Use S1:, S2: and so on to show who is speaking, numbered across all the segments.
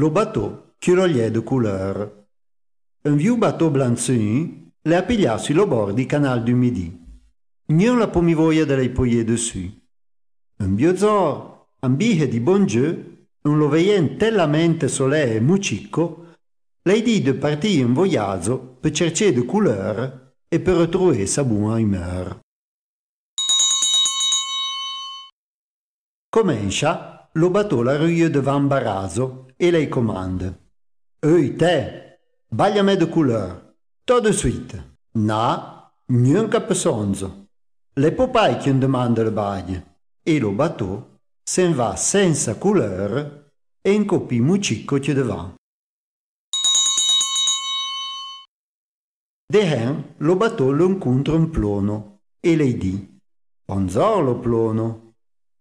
S1: le bateau qui rogliait de couleur. Un vieux bateau blanc-seing le appiglia sur le bord di canal du Midi. Nion la pomivoia de l'épouiller dessus. Un biozor, un ambige di bon Dieu, un lo veien tellamente soleil e mouchico, lei dit de partir un voyazo per chercher de couleur e per retrouver sa buona humeur. Comincia lo bateau la rue de Van Barazo et les commande. te! étaient me de couleur, tout de suite. Na, n'yon pesonzo. Le popai qui en demande le bagne. E lo bateau s'en va senza couleur e un copie mouchico qui devant. Dehen lo bateau l'incontre un plono e lei dit Bonjour lo plono,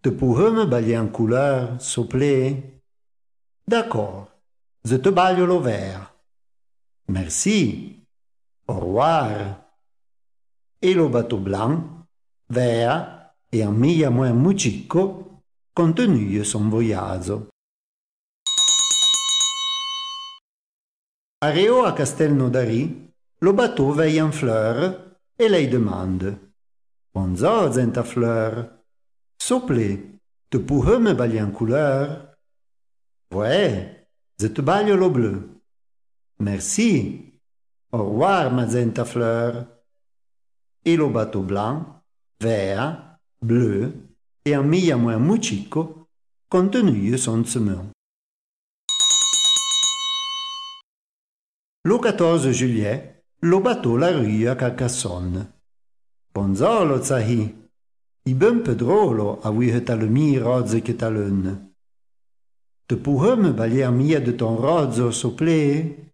S1: te pourrais me balayer en couleur, s'il D'accord, je te baille le verre. Merci. Au revoir. Et le bateau blanc, vert et un mille moins muchico, continue son voyage. Arrivé à Castelnaudary, le bateau veille en fleur et lui demande Bonjour, Zenta Fleur. S'il te plaît, tu me bailler en couleur Ouais, cette le bleu. Merci. Au revoir, zenta Fleur. Et le bateau blanc, vert, bleu, et un à moins contenu son semen. Le 14 juillet, le bateau la rue à Carcassonne. Bonzolo, Zahi. I ben Pedrolo a ah oui le mi rodze que Tu pourrais me balayer un millet de ton rose, s'il plaît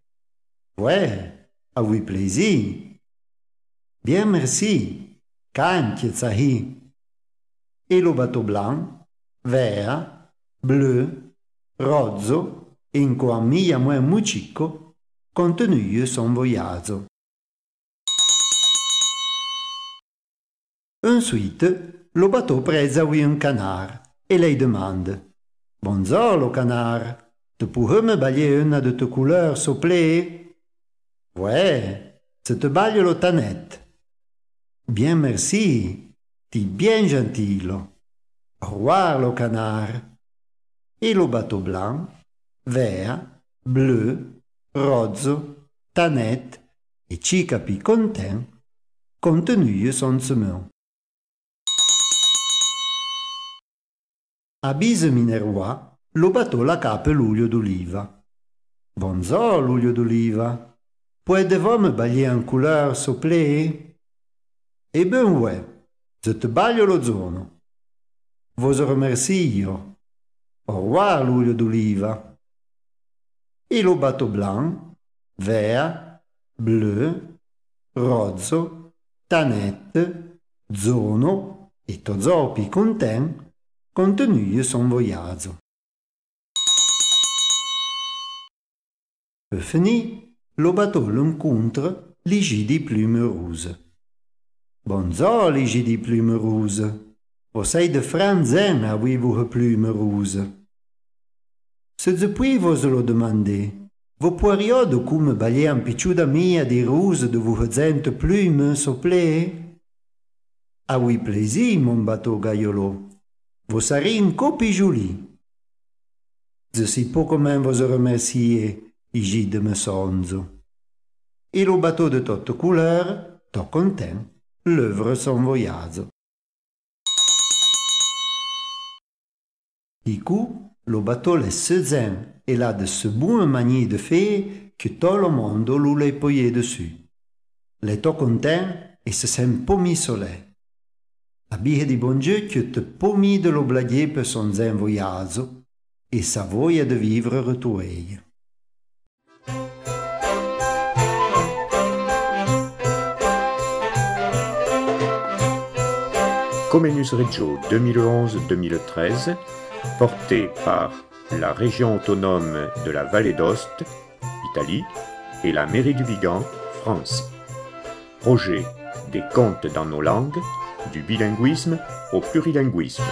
S1: Ouais, a oui, plaisir. Bien, merci. Quand tsahi. E lo bateau blanc, vert, bleu, rozzo, in cui mia mue mucicco, contenuio son voyazo. Ensuite, lo bateau presa oui un canar e lui demande Bonjour, le canard, pourrais me bailler une de tes couleurs, s'il plaît. Ouais, c'est te baille le tanette. Bien merci, ti bien gentil. « Au revoir, le canard. Et le bateau blanc, vert, bleu, rozzo, tanette et chica content, contenu son Abise Minervois lo batò la cape Luglio d'Oliva. Bonzo, Luglio d'Oliva. Pouvez-vous me bailler en couleur, s'il E ben ouais, je te baglio lo zono. Vos remercio. Au revoir, Luglio d'Oliva. E lo batto blanc, vert, bleu, rozzo, tanette, zono e tozopi content Contenu son voyage. Fini, le bateau l'encontre, Ligidi Plume rose. Bonjour, Ligidi Plume rose. Vous êtes de francs hein, avez-vous Plume plumes Se depuis depuis vous le demandez, vous pourriez de cum balayer un picciuda à des roses de vos zènes plumes, s'il plaît? Ah oui, plaisir, mon bateau gaiolo. Vous serez une copie jolie. Je suis peu comment vous remercier, Igide Messonzo. Et le bateau de toute couleur, tout content, l'œuvre son voyage. Du coup, le bateau est sezen et l'a de ce bon manier de fée que tout le monde l'oulait poyer dessus. Le tout content et se sent pommis soleil. Abbihe di bon Dieu te pomis de l'oblaguer pour son zen voyazo, e sa voie de vivre retueille. Comenius Reggio 2011-2013, porté par la région autonome de la Vallée d'Ost, Italie, et la mairie du Vigan, France. Projet des contes dans nos langues, du bilinguisme au plurilinguisme.